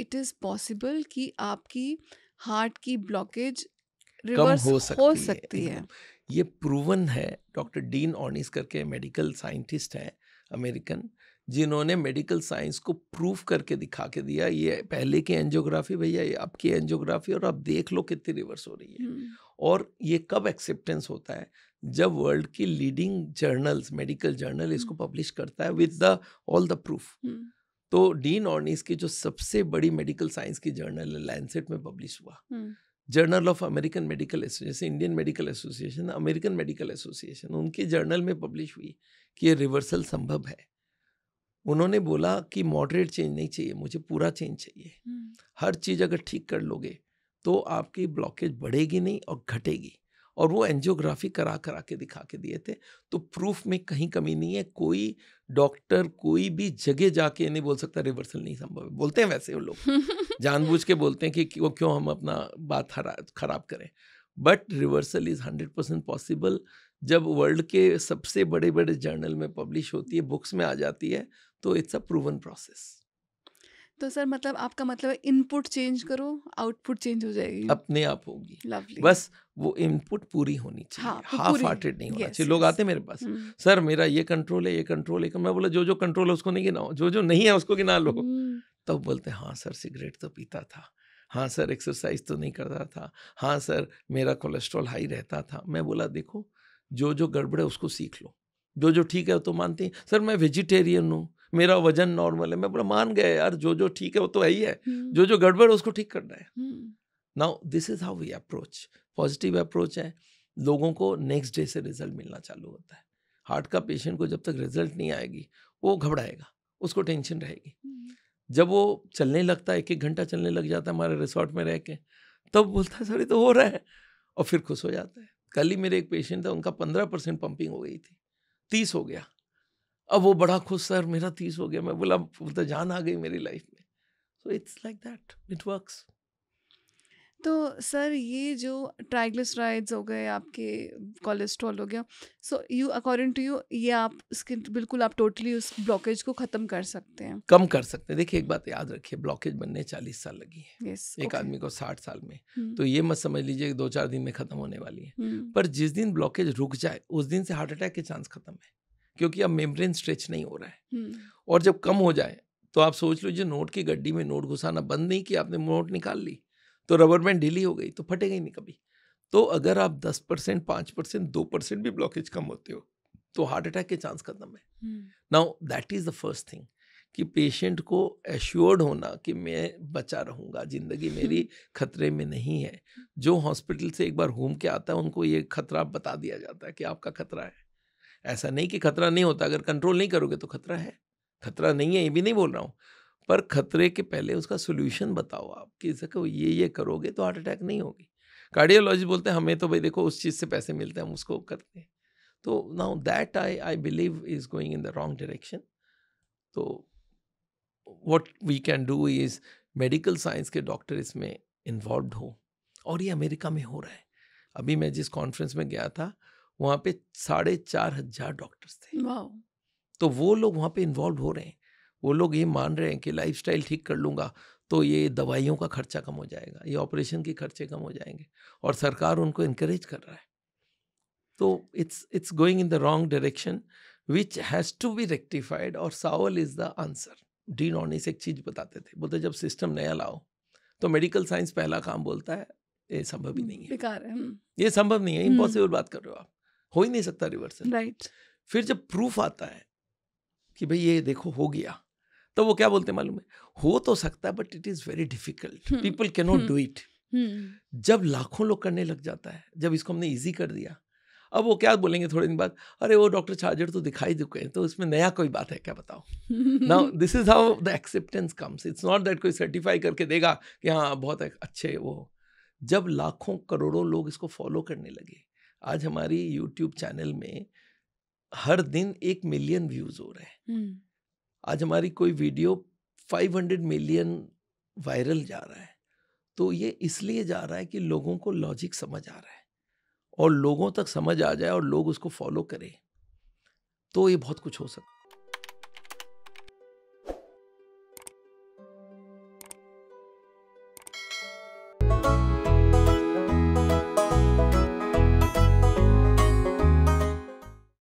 It is possible कि आपकी heart की ब्लॉकेज रिवर्स हो सकती, हो सकती है, है। ये प्रूवन है डॉक्टर डीन ऑर्निस करके मेडिकल साइंटिस्ट हैं अमेरिकन जिन्होंने मेडिकल साइंस को प्रूफ करके दिखा के दिया ये पहले की एंजियोग्राफी भैया ये आपकी एंजियोग्राफी और आप देख लो कितनी रिवर्स हो रही है हम्म। और ये कब एक्सेप्टेंस होता है जब वर्ल्ड की लीडिंग जर्नल्स मेडिकल जर्नल इसको पब्लिश हम्म। करता है with the all the proof तो डीन ऑर्निस की जो सबसे बड़ी मेडिकल साइंस की जर्नल है लैंसेट में पब्लिश हुआ journal of American medical association Indian medical association American medical association उनके जर्नल में पब्लिश हुई कि ये रिवर्सल संभव है उन्होंने बोला कि मॉडरेट चेंज नहीं चाहिए मुझे पूरा चेंज चाहिए हर चीज़ अगर ठीक कर लोगे तो आपकी ब्लॉकेज बढ़ेगी नहीं और घटेगी और वो एनजियोग्राफी करा करा के दिखा के दिए थे तो प्रूफ में कहीं कमी नहीं है कोई डॉक्टर कोई भी जगह जाके नहीं बोल सकता रिवर्सल नहीं संभव है बोलते हैं वैसे वो लोग जानबूझ के बोलते हैं कि क्यों क्यों हम अपना बात खराब करें but reversal is hundred percent possible जब वर्ल्ड के सबसे बड़े बड़े जर्नल में पब्लिश होती है बुक्स में आ जाती है तो इट्स अ प्रूवन प्रोसेस तो सर मतलब आपका मतलब इनपुट चेंज करो आउटपुट चेंज हो जाएगी अपने आप होगी लवली बस वो इनपुट पूरी होनी चाहिए हाँ, हाफ हार्टेड नहीं होना चाहिए लोग आते हैं मेरे पास हम्म। सर मेरा ये कंट्रोल है ये कंट्रोल है मैं बोला जो जो कंट्रोल है उसको नहीं गिनाओ जो जो नहीं है उसको गिना लो हम्म। तब बोलते हाँ सर सिगरेट तो पीता था हाँ सर एक्सरसाइज तो नहीं करता था हाँ सर मेरा कोलेस्ट्रॉल हाई रहता था मैं बोला देखो जो जो गड़बड़ है उसको सीख लो जो जो ठीक है तो मानते हैं सर मैं वेजिटेरियन हूँ मेरा वजन नॉर्मल है मैं बोला मान गया यार जो जो ठीक है वो तो है ही है हम्म। जो जो गड़बड़ है उसको ठीक करना है now this is how we approach positive approach है लोगों को नेक्स्ट डे से रिजल्ट मिलना चालू होता है हार्ट का पेशेंट को जब तक रिजल्ट नहीं आएगी वो घबराएगा उसको टेंशन रहेगी हम्म। जब वो चलने लगता है एक एक घंटा चलने लग जाता है हमारे रिसोर्ट में रह के तब बोलता है सर तो हो रहा है और फिर खुश हो जाता है कल ही मेरे एक पेशेंट था उनका पंद्रह परसेंट पंपिंग हो गई थी तीस हो गया अब वो बड़ा खुश सर मेरा तीस हो गया मैं बोला तो जान आ गई मेरी लाइफ में so it's like that it works तो सर ये जो ट्राइग्लिसराइड्स हो गए आपके कोलेस्ट्रॉल हो गया so you according to you ये आप इसके बिल्कुल आप टोटली उस ब्लॉकेज को ख़त्म कर सकते हैं कम कर सकते हैं देखिए एक बात याद रखिए ब्लॉकेज बनने चालीस साल लगी है yes, एक okay. आदमी को साठ साल में हुँ. हम्म। तो ये मत समझ लीजिए दो चार दिन में ख़त्म होने वाली है हुँ. हम्म। पर जिस दिन ब्लॉकेज रुक जाए उस दिन से हार्ट अटैक के चांस ख़त्म है क्योंकि अब मेम्ब्रेन स्ट्रेच नहीं हो रहा है हम्म। और जब कम हो जाए तो आप सोच लो जो नोट की गड्डी में नोट घुसाना बंद नहीं किया आपने नोट निकाल ली तो रबर बैंड ढीली हो गई तो फटेगा ही नहीं कभी तो अगर आप दस परसेंट पाँच परसेंट दो परसेंट भी ब्लॉकेज कम होते हो तो हार्ट अटैक के चांस खत्म है hmm. Now that is the first thing कि पेशेंट को एश्योर्ड होना कि मैं बचा रहूँगा ज़िंदगी मेरी खतरे में नहीं है जो हॉस्पिटल से एक बार घूम के आता है उनको ये खतरा बता दिया जाता है कि आपका खतरा है ऐसा नहीं कि खतरा नहीं होता अगर कंट्रोल नहीं करोगे तो खतरा है खतरा नहीं है ये भी नहीं बोल रहा हूँ पर खतरे के पहले उसका सोल्यूशन बताओ आप कि सको ये ये करोगे तो हार्ट अटैक नहीं होगी कार्डियोलॉजी बोलते हैं हमें तो भाई देखो उस चीज़ से पैसे मिलते हैं हम उसको करते हैं तो now that I I believe is going in the wrong direction तो what we can do is medical science के डॉक्टर इसमें इन्वॉल्व हो और ये अमेरिका में हो रहा है अभी मैं जिस कॉन्फ्रेंस में गया था वहाँ पे साढ़े चार हजार डॉक्टर्स थे तो वो लोग वहाँ पे इन्वॉल्व हो रहे हैं वो लोग ये मान रहे हैं कि लाइफ ठीक कर लूँगा तो ये दवाइयों का खर्चा कम हो जाएगा ये ऑपरेशन के खर्चे कम हो जाएंगे और सरकार उनको इनक्रेज कर रहा है तो it's it's going in the wrong direction which has to be rectified और सावल is the answer Dean Ornish एक चीज़ बताते थे बोलते जब सिस्टम नया लाओ तो मेडिकल साइंस पहला काम बोलता है ये संभव ही हम्म, नहीं है बेकार है हम्म। ये संभव नहीं है इम्पॉसिबल हम्म। बात कर रहे हो आप हो ही नहीं सकता रिवर्सल राइट right. फिर जब प्रूफ आता है कि भाई ये देखो हो गया तो वो क्या बोलते मालूम है हो तो सकता है but it is very difficult people cannot do it जब लाखों लोग करने लग जाता है जब इसको हमने ईजी कर दिया अब वो क्या बोलेंगे थोड़े दिन बाद अरे वो डॉक्टर चार्जर तो दिखाई हैं तो इसमें नया कोई बात है क्या बताओ now this is how the acceptance comes it's not that कोई सर्टिफाई करके देगा कि हाँ बहुत अच्छे वो जब लाखों करोड़ों लोग इसको फॉलो करने लगे आज हमारी यूट्यूब चैनल में हर दिन एक मिलियन व्यूज हो रहे हैं हम्म। आज हमारी कोई वीडियो 500 मिलियन वायरल जा रहा है तो ये इसलिए जा रहा है कि लोगों को लॉजिक समझ आ रहा है और लोगों तक समझ आ जाए और लोग उसको फॉलो करें तो ये बहुत कुछ हो सकता है